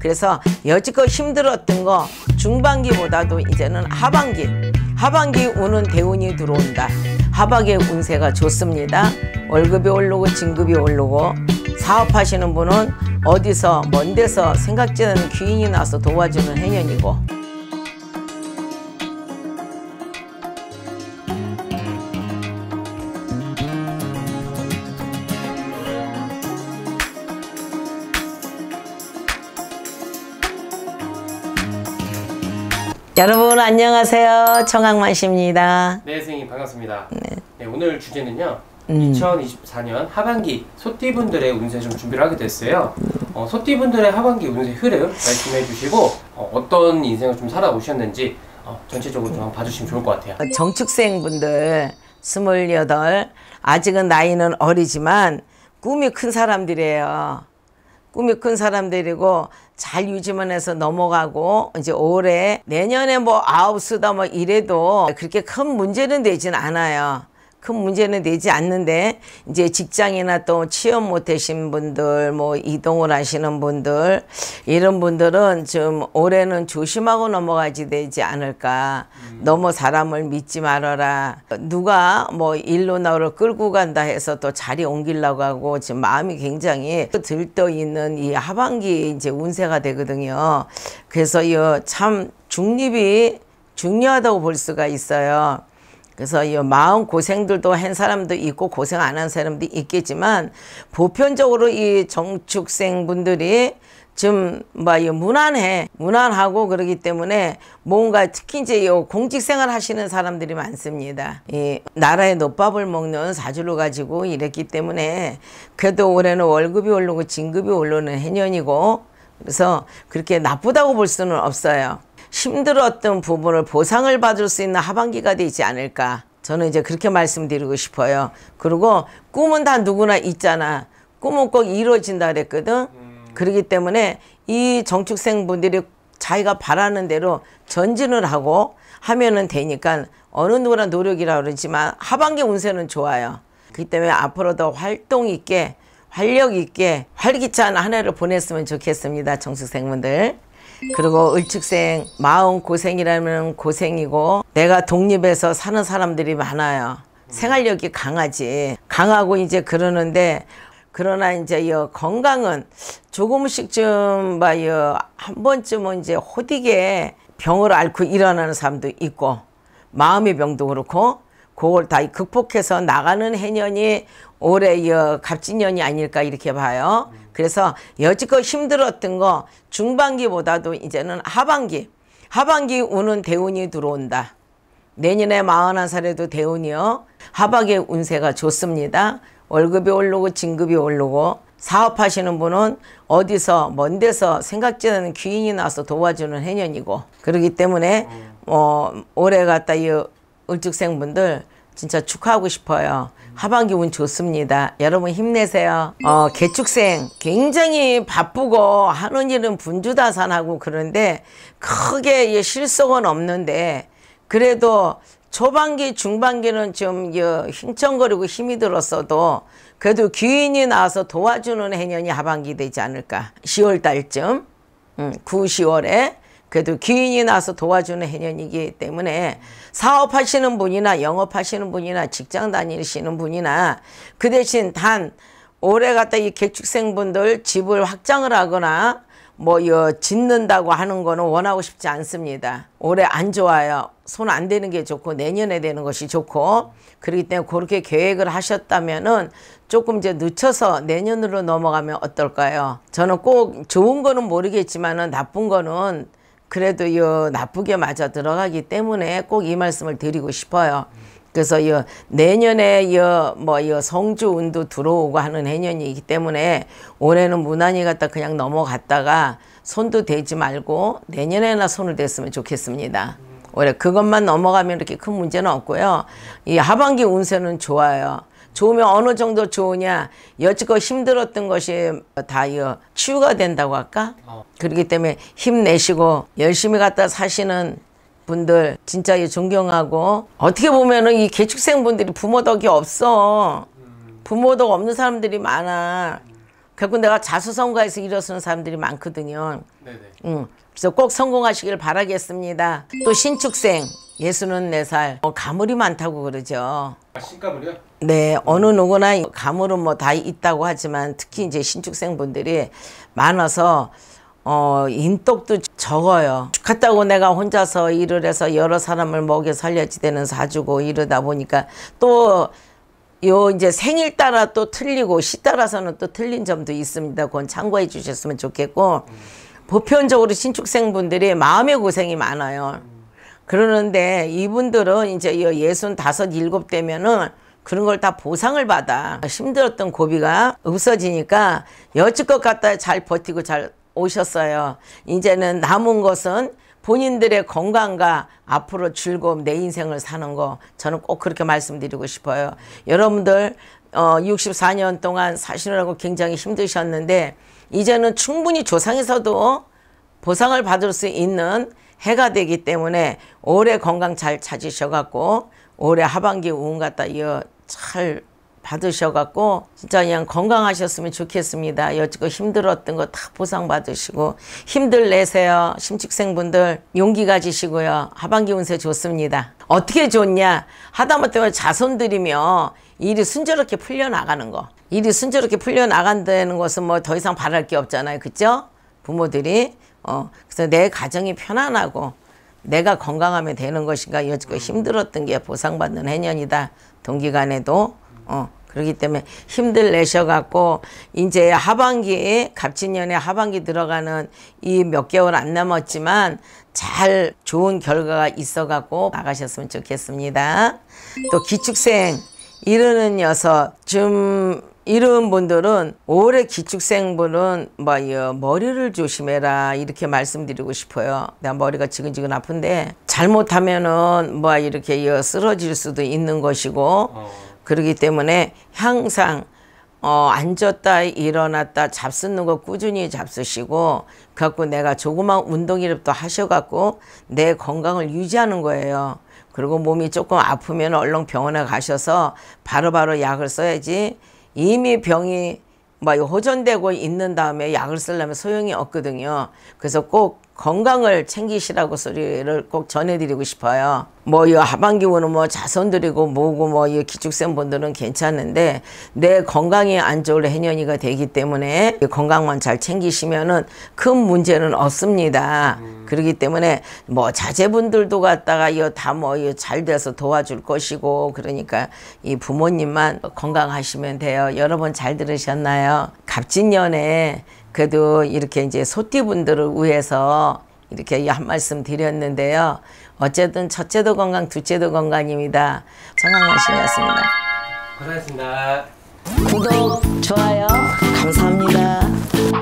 그래서 여지껏 힘들었던 거 중반기보다도 이제는 하반기 하반기 우는 대운이 들어온다. 하박의 운세가 좋습니다. 월급이 오르고 진급이 오르고 사업하시는 분은 어디서 먼 데서 생각지는 귀인이 나서 도와주는 행연이고 여러분 안녕하세요. 청학만 씨입니다. 네, 선생님 반갑습니다. 네. 네 오늘 주제는요. 음. 2024년 하반기 소띠분들의 운세 좀 준비를 하게 됐어요. 어, 소띠분들의 하반기 운세 흐름 말씀해 주시고 어, 떤 인생을 좀 살아오셨는지 어, 전체적으로 좀 봐주시면 좋을 것 같아요. 정축생분들 28 아직은 나이는 어리지만 꿈이 큰 사람들이에요. 꿈이 큰 사람들이고 잘 유지만 해서 넘어가고 이제 올해 내년에 뭐 아홉 수다 뭐 이래도 그렇게 큰 문제는 되진 않아요. 큰 문제는 되지 않는데 이제 직장이나 또 취업 못하신 분들 뭐 이동을 하시는 분들 이런 분들은 좀 올해는 조심하고 넘어가지 되지 않을까 음. 너무 사람을 믿지 말아라 누가 뭐 일로 나를 끌고 간다 해서 또 자리 옮기려고 하고 지금 마음이 굉장히 들떠 있는 이 하반기 이제 운세가 되거든요 그래서 이 참 중립이 중요하다고 볼 수가 있어요. 그래서 이 마음 고생들도 한 사람도 있고 고생 안 한 사람도 있겠지만 보편적으로 이 정축생분들이 지금 뭐이 무난해 무난하고 그러기 때문에 뭔가 특히 이제 요 공직생활 하시는 사람들이 많습니다. 이 나라의 높밥을 먹는 사주로 가지고 이랬기 때문에 그래도 올해는 월급이 오르고 진급이 오르는 해년이고 그래서 그렇게 나쁘다고 볼 수는 없어요. 힘들었던 부분을 보상을 받을 수 있는 하반기가 되지 않을까 저는 이제 그렇게 말씀드리고 싶어요 그리고 꿈은 다 누구나 있잖아 꿈은 꼭 이루어진다 그랬거든 음. 그러기 때문에 이 정축생분들이 자기가 바라는 대로 전진을 하고 하면은 되니까 어느 누구나 노력이라 그러지만 하반기 운세는 좋아요. 그렇기 때문에 앞으로 더 활동 있게 활력 있게 활기찬 한 해를 보냈으면 좋겠습니다. 정수생분들. 그리고 을측생 마음 고생이라면 고생이고 내가 독립해서 사는 사람들이 많아요. 생활력이 강하지. 강하고 이제 그러는데 그러나 이제 이 건강은 조금씩 좀막한 번쯤은 이제 호디게 병을 앓고 일어나는 사람도 있고 마음의 병도 그렇고 그걸 다 극복해서 나가는 해년이 올해 여 갑진년이 아닐까 이렇게 봐요. 그래서 여지껏 힘들었던 거 중반기보다도 이제는 하반기 하반기 우는 대운이 들어온다. 내년에 마흔한 살에도 대운이요. 하박의 운세가 좋습니다. 월급이 오르고 진급이 오르고 사업하시는 분은 어디서 먼 데서 생각지 않은 귀인이 나서 도와주는 해년이고 그러기 때문에 어, 뭐 올해 갖다 이 을쭉생분들 진짜 축하하고 싶어요. 하반기 운 좋습니다. 여러분 힘내세요. 어, 개축생 굉장히 바쁘고 하는 일은 분주다산하고 그런데 크게 실속은 없는데 그래도 초반기 중반기는 좀 힘청거리고 힘이 들었어도 그래도 귀인이 나와서 도와주는 해년이 하반기 되지 않을까 10월 달쯤 음, 9, 10월에 그래도 귀인이 나서 도와주는 해년이기 때문에 사업하시는 분이나 영업하시는 분이나 직장 다니시는 분이나 그 대신 단 올해 갖다 이 객축생분들 집을 확장을 하거나 뭐 짓는다고 하는 거는 원하고 싶지 않습니다. 올해 안 좋아요. 손 안 되는 게 좋고 내년에 되는 것이 좋고 그렇기 때문에 그렇게 계획을 하셨다면은 조금 이제 늦춰서 내년으로 넘어가면 어떨까요? 저는 꼭 좋은 거는 모르겠지만은 나쁜 거는 그래도 이 나쁘게 맞아 들어가기 때문에 꼭 이 말씀을 드리고 싶어요. 그래서 이 내년에 이 뭐 이 성주 운도 들어오고 하는 해년이기 때문에 올해는 무난히 갔다 그냥 넘어갔다가 손도 대지 말고 내년에나 손을 댔으면 좋겠습니다. 올해 그것만 넘어가면 이렇게 큰 문제는 없고요. 이 하반기 운세는 좋아요. 좋으면 어느 정도 좋으냐 여지껏 힘들었던 것이 다이어 치유가 된다고 할까 어. 그렇기 때문에 힘내시고 열심히 갖다 사시는 분들 진짜 존경하고 어떻게 보면은 이 개축생 분들이 부모 덕이 없어 음. 부모 덕 없는 사람들이 많아 결국 내가 자수성가해서 일어서는 사람들이 많거든요 네 응. 그래서 꼭 성공하시길 바라겠습니다 또 신축생 예수는 네살 어, 뭐 가물이 많다고 그러죠. 아, 신가물이요? 네, 어느 누구나 가물은 뭐 다 있다고 하지만 특히 이제 신축생분들이 많아서 어, 인덕도 적어요. 갔다고 내가 혼자서 일을 해서 여러 사람을 먹여 살려지 되는 사주고 이러다 보니까 또 요 이제 생일 따라 또 틀리고 시 따라서는 또 틀린 점도 있습니다. 그건 참고해 주셨으면 좋겠고 음. 보편적으로 신축생분들이 마음의 고생이 많아요. 그러는데 이분들은 이제 예순 다섯 일곱 되면은 그런 걸 다 보상을 받아 힘들었던 고비가 없어지니까 여지껏 갖다 잘 버티고 잘 오셨어요 이제는 남은 것은 본인들의 건강과 앞으로 즐거움 내 인생을 사는 거 저는 꼭 그렇게 말씀드리고 싶어요 여러분들 어, 64년 동안 사시느라고 굉장히 힘드셨는데 이제는 충분히 조상에서도 보상을 받을 수 있는 해가 되기 때문에 올해 건강 잘 찾으셔갖고 올해 하반기 운운 갖다 이어 잘 받으셔갖고 진짜 그냥 건강하셨으면 좋겠습니다. 여지껏 힘들었던 거 다 보상받으시고 힘들 내세요. 심직생분들 용기 가지시고요. 하반기 운세 좋습니다. 어떻게 좋냐 하다못해 자손들이며 일이 순조롭게 풀려나가는 거 일이 순조롭게 풀려나간다는 것은 뭐 더 이상 바랄 게 없잖아요. 그죠? 부모들이 어, 그래서 내 가정이 편안하고 내가 건강하면 되는 것인가 여지껏 힘들었던 게 보상받는 해년이다. 동기간에도 어, 그렇기 때문에 힘들 내셔갖고 이제 하반기 갑진년에 하반기 들어가는 이 몇 개월 안 남았지만 잘 좋은 결과가 있어갖고 나가셨으면 좋겠습니다. 또 기축생 이르는 녀석 좀 이런 분들은 올해 기축생분은 뭐요 머리를 조심해라 이렇게 말씀드리고 싶어요. 내가 머리가 지근지근 아픈데 잘못하면은 뭐 이렇게 쓰러질 수도 있는 것이고 어. 그러기 때문에 항상 어, 앉았다 일어났다 잡수는 거 꾸준히 잡수시고 그래갖고 내가 조그만 운동이라도 하셔갖고 내 건강을 유지하는 거예요. 그리고 몸이 조금 아프면 얼른 병원에 가셔서 바로바로 바로 약을 써야지 이미 병이 막 호전되고 있는 다음에 약을 쓰려면 소용이 없거든요. 그래서 꼭 건강을 챙기시라고 소리를 꼭 전해드리고 싶어요. 뭐 이 하반기 오는 뭐 자손들이고 뭐고 뭐 이 기축생 분들은 괜찮은데 내 건강이 안 좋을 해년이가 되기 때문에 건강만 잘 챙기시면은 큰 문제는 없습니다. 음. 그러기 때문에 뭐 자제분들도 갔다가 이 다뭐잘 이 뭐 돼서 도와줄 것이고 그러니까 이 부모님만 건강하시면 돼요. 여러분 잘 들으셨나요? 갑진년에 그래도 이렇게 이제 소띠분들을 위해서 이렇게 한 말씀 드렸는데요. 어쨌든 첫째도 건강, 둘째도 건강입니다. 정황만신이었습니다. 고생하셨습니다. 구독, 좋아요, 감사합니다.